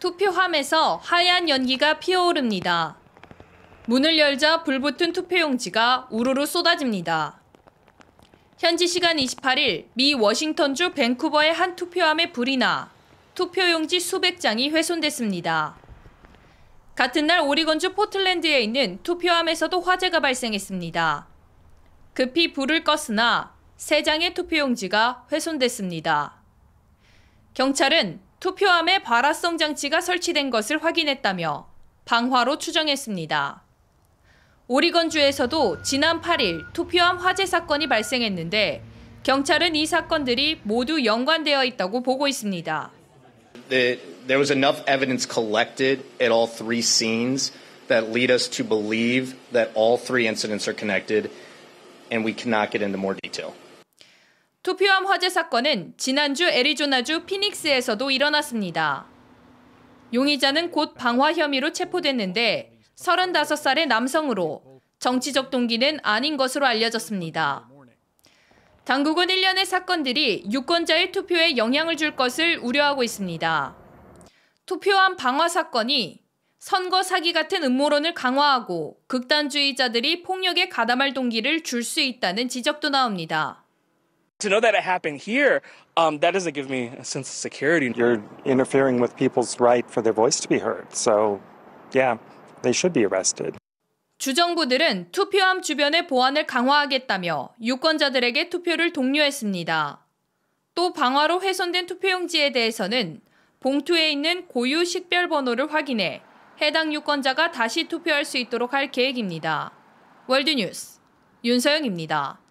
투표함에서 하얀 연기가 피어오릅니다. 문을 열자 불붙은 투표용지가 우르르 쏟아집니다. 현지 시간 28일 미 워싱턴주 밴쿠버의 한 투표함에 불이 나 투표용지 수백 장이 훼손됐습니다. 같은 날 오리건주 포틀랜드에 있는 투표함에서도 화재가 발생했습니다. 급히 불을 껐으나 세 장의 투표용지가 훼손됐습니다. 경찰은 투표함에 발화성 장치가 설치된 것을 확인했다며 방화로 추정했습니다. 오리건주에서도 지난 8일 투표함 화재 사건이 발생했는데 경찰은 이 사건들이 모두 연관되어 있다고 보고 있습니다. There was enough evidence collected at all three scenes that lead us to believe that all three incidents are connected and we cannot get into more detail. 투표함 화재 사건은 지난주 애리조나주 피닉스에서도 일어났습니다. 용의자는 곧 방화 혐의로 체포됐는데 35살의 남성으로 정치적 동기는 아닌 것으로 알려졌습니다. 당국은 1년의 사건들이 유권자의 투표에 영향을 줄 것을 우려하고 있습니다. 투표함 방화 사건이 선거 사기 같은 음모론을 강화하고 극단주의자들이 폭력에 가담할 동기를 줄 수 있다는 지적도 나옵니다. to know that it happened here, um, that doesn't give me a sense of security. You're interfering with people's right for their voice to be heard. So, yeah, they should be arrested. 주정부들은 투표함 주변의 보안을 강화하겠다며 유권자들에게 투표를 독려했습니다. 또 방화로 훼손된 투표용지에 대해서는 봉투에 있는 고유 식별 번호를 확인해 해당 유권자가 다시 투표할 수 있도록 할 계획입니다. 월드뉴스 윤서영입니다.